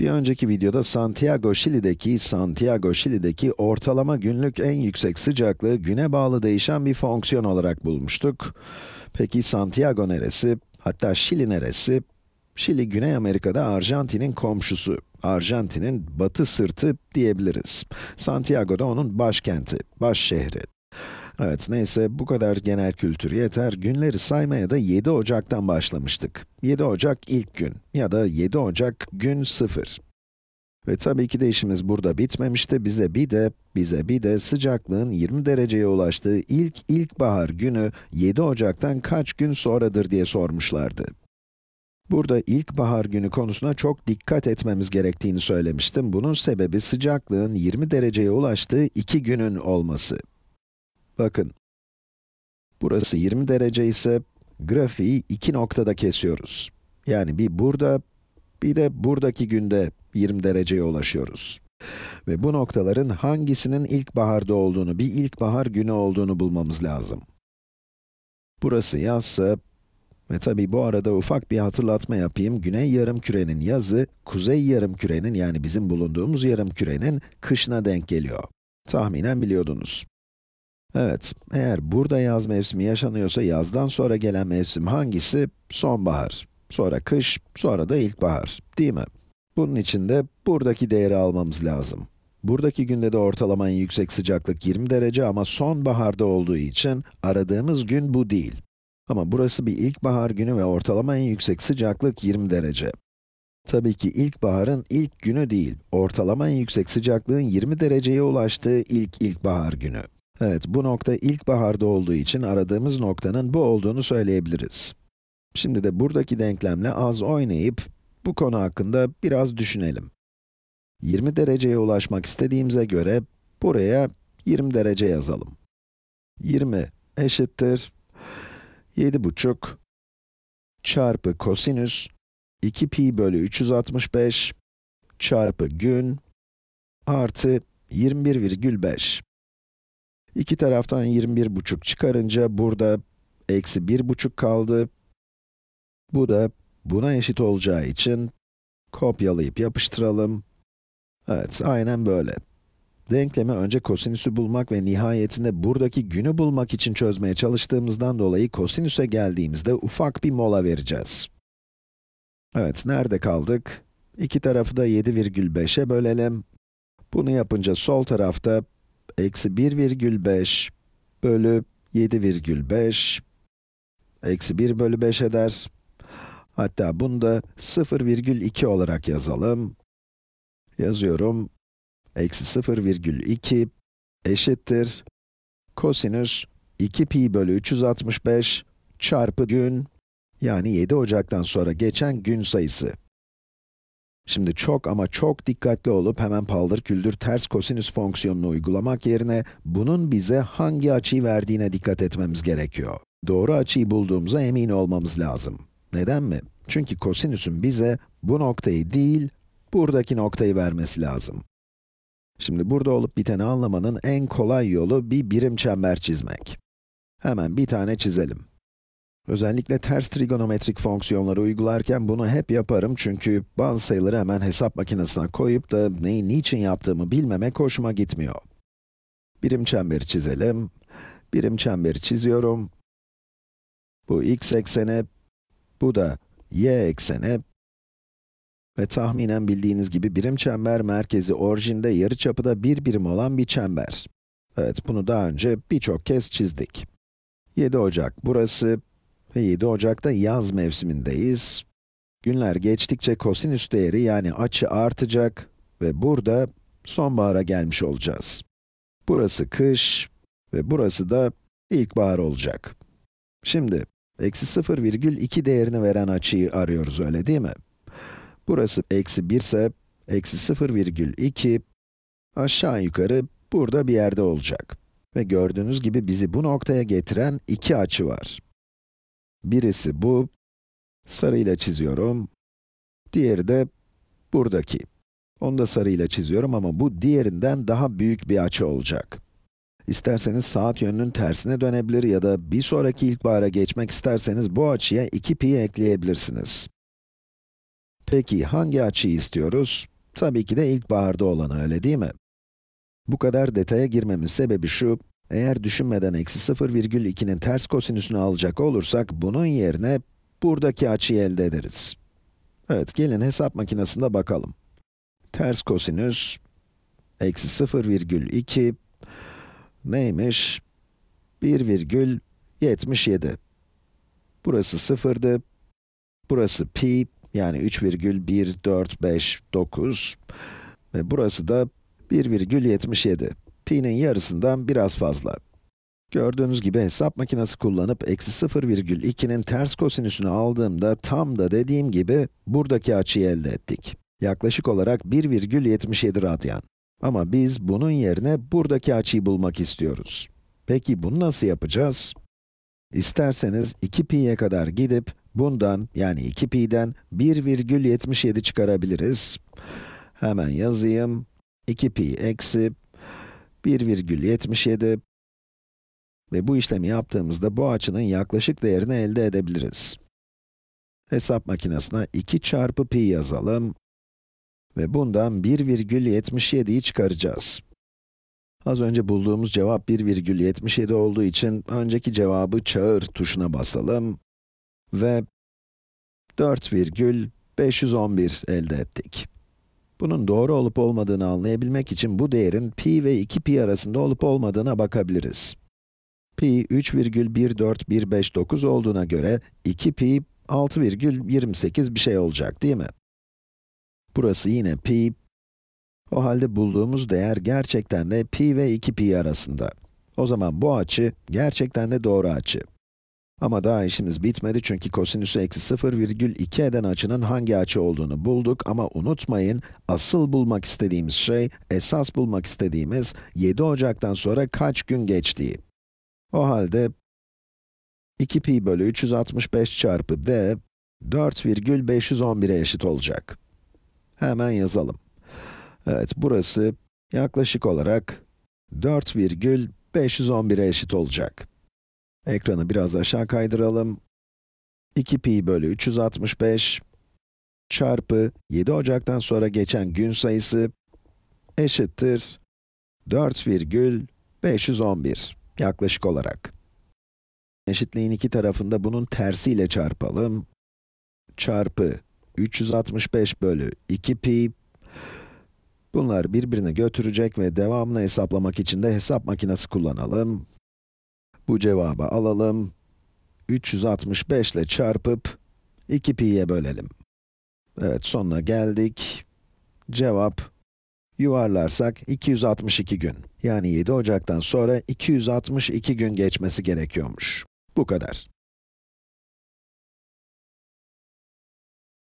Bir önceki videoda Santiago, Şili'deki, Santiago, Şili'deki ortalama günlük en yüksek sıcaklığı güne bağlı değişen bir fonksiyon olarak bulmuştuk. Peki Santiago neresi? Hatta Şili neresi? Şili, Güney Amerika'da Arjantin'in komşusu. Arjantin'in batı sırtı diyebiliriz. Santiago da onun başkenti, baş şehri. Evet, neyse bu kadar genel kültür yeter. Günleri saymaya da 7 Ocak'tan başlamıştık. 7 Ocak ilk gün ya da 7 Ocak gün 0. Ve tabii ki de işimiz burada bitmemişti. Bize bir de, bize bir de sıcaklığın 20 dereceye ulaştığı ilk ilkbahar günü 7 Ocak'tan kaç gün sonradır diye sormuşlardı. Burada ilkbahar günü konusuna çok dikkat etmemiz gerektiğini söylemiştim. Bunun sebebi sıcaklığın 20 dereceye ulaştığı iki günün olması. Bakın, burası 20 derece ise grafiği iki noktada kesiyoruz. Yani bir burada, bir de buradaki günde 20 dereceye ulaşıyoruz. Ve bu noktaların hangisinin ilkbaharda olduğunu, bir ilkbahar günü olduğunu bulmamız lazım. Burası yazsa, ve tabii bu arada ufak bir hatırlatma yapayım. Güney yarımkürenin yazı, kuzey yarımkürenin yani bizim bulunduğumuz yarımkürenin kışına denk geliyor. Tahminen biliyordunuz. Evet, eğer burada yaz mevsimi yaşanıyorsa yazdan sonra gelen mevsim hangisi? Sonbahar, sonra kış, sonra da ilkbahar, değil mi? Bunun için de buradaki değeri almamız lazım. Buradaki günde de ortalama en yüksek sıcaklık 20 derece ama sonbaharda olduğu için aradığımız gün bu değil. Ama burası bir ilkbahar günü ve ortalama en yüksek sıcaklık 20 derece. Tabii ki ilkbaharın ilk günü değil, ortalama en yüksek sıcaklığın 20 dereceye ulaştığı ilk ilkbahar günü. Evet, bu nokta ilkbaharda olduğu için aradığımız noktanın bu olduğunu söyleyebiliriz. Şimdi de buradaki denklemle az oynayıp, bu konu hakkında biraz düşünelim. 20 dereceye ulaşmak istediğimize göre, buraya 20 derece yazalım. 20 eşittir 7,5 çarpı kosinüs 2 pi bölü 365 çarpı gün artı 21,5. İki taraftan 21,5 çıkarınca burada eksi 1,5 kaldı. Bu da buna eşit olacağı için kopyalayıp yapıştıralım. Evet, aynen böyle. Denklemi önce kosinüsü bulmak ve nihayetinde buradaki günü bulmak için çözmeye çalıştığımızdan dolayı kosinüse geldiğimizde ufak bir mola vereceğiz. Evet, nerede kaldık? İki tarafı da 7,5'e bölelim. Bunu yapınca sol tarafta eksi virgül 1,5 bölü virgül 7,5 eksi 1 bölü 5 eder. Hatta bunu da virgül 0,2 olarak yazalım. Yazıyorum. Eksi virgül 0,2 eşittir. Kosinüs 2 pi bölü 365 çarpı gün, yani 7 Ocak'tan sonra geçen gün sayısı. Şimdi çok ama çok dikkatli olup hemen paldır küldür ters kosinüs fonksiyonunu uygulamak yerine bunun bize hangi açıyı verdiğine dikkat etmemiz gerekiyor. Doğru açıyı bulduğumuza emin olmamız lazım. Neden mi? Çünkü kosinüsün bize bu noktayı değil, buradaki noktayı vermesi lazım. Şimdi burada olup biteni anlamanın en kolay yolu bir birim çember çizmek. Hemen bir tane çizelim. Özellikle ters trigonometrik fonksiyonları uygularken bunu hep yaparım çünkü bazı sayıları hemen hesap makinesine koyup da neyi niçin yaptığımı bilmemek hoşuma gitmiyor. Birim çemberi çizelim. Birim çemberi çiziyorum. Bu x ekseni, bu da y ekseni. Ve tahminen bildiğiniz gibi birim çember merkezi orijinde yarıçapıda bir birim olan bir çember. Evet, bunu daha önce birçok kez çizdik. 7 Ocak burası, ve 7 Ocak'ta yaz mevsimindeyiz. Günler geçtikçe kosinüs değeri yani açı artacak ve burada sonbahara gelmiş olacağız. Burası kış ve burası da ilkbahar olacak. Şimdi, eksi 0,2 değerini veren açıyı arıyoruz öyle değil mi? Burası eksi 1 ise, eksi 0,2 aşağı yukarı burada bir yerde olacak. Ve gördüğünüz gibi bizi bu noktaya getiren iki açı var. Birisi bu, sarıyla çiziyorum. Diğeri de buradaki. Onu da sarıyla çiziyorum ama bu diğerinden daha büyük bir açı olacak. İsterseniz saat yönünün tersine dönebilir ya da bir sonraki ilkbahara geçmek isterseniz bu açıya 2 pi ekleyebilirsiniz. Peki hangi açıyı istiyoruz? Tabii ki de ilkbaharda olanı öyle değil mi? Bu kadar detaya girmemin sebebi şu, eğer düşünmeden eksi 0,2'nin ters kosinüsünü alacak olursak, bunun yerine buradaki açıyı elde ederiz. Evet, gelin hesap makinesinde bakalım. Ters kosinüs, eksi 0,2, neymiş? 1,77. Burası 0'dı, burası pi, yani 3,1459 ve burası da 1,77 pi'nin yarısından biraz fazla. Gördüğünüz gibi hesap makinesi kullanıp eksi 0,2'nin ters kosinüsünü aldığımda tam da dediğim gibi buradaki açıyı elde ettik. Yaklaşık olarak 1,77 radyan. Ama biz bunun yerine buradaki açıyı bulmak istiyoruz. Peki bunu nasıl yapacağız? İsterseniz 2 pi'ye kadar gidip bundan yani 2 pi'den 1,77 çıkarabiliriz. Hemen yazayım. 2 pi eksi 1,77 ve bu işlemi yaptığımızda bu açının yaklaşık değerini elde edebiliriz. Hesap makinesine 2 çarpı pi yazalım ve bundan 1,77'yi çıkaracağız. Az önce bulduğumuz cevap 1,77 olduğu için önceki cevabı çağır tuşuna basalım ve 4,511 elde ettik. Bunun doğru olup olmadığını anlayabilmek için bu değerin pi ve 2pi arasında olup olmadığına bakabiliriz. Pi 3,14159 olduğuna göre 2pi 6,28 bir şey olacak değil mi? Burası yine pi. O halde bulduğumuz değer gerçekten de pi ve 2pi arasında. O zaman bu açı gerçekten de doğru açı. Ama daha işimiz bitmedi çünkü kosinüsü eksi 0,2 eden açının hangi açı olduğunu bulduk ama unutmayın, asıl bulmak istediğimiz şey, esas bulmak istediğimiz 7 Ocak'tan sonra kaç gün geçtiği. O halde 2 pi bölü 365 çarpı d 4,511'e eşit olacak. Hemen yazalım. Evet, burası yaklaşık olarak 4,511'e eşit olacak. Ekranı biraz aşağı kaydıralım. 2 pi bölü 365 çarpı 7 Ocak'tan sonra geçen gün sayısı eşittir 4,511 yaklaşık olarak. Eşitliğin iki tarafında bunun tersiyle çarpalım. Çarpı 365 bölü 2 pi. Bunlar birbirine götürecek ve devamını hesaplamak için de hesap makinesi kullanalım. Bu cevabı alalım. 365 ile çarpıp 2pi'ye bölelim. Evet, sonuna geldik. Cevap, yuvarlarsak 262 gün. Yani 7 Ocak'tan sonra 262 gün geçmesi gerekiyormuş. Bu kadar.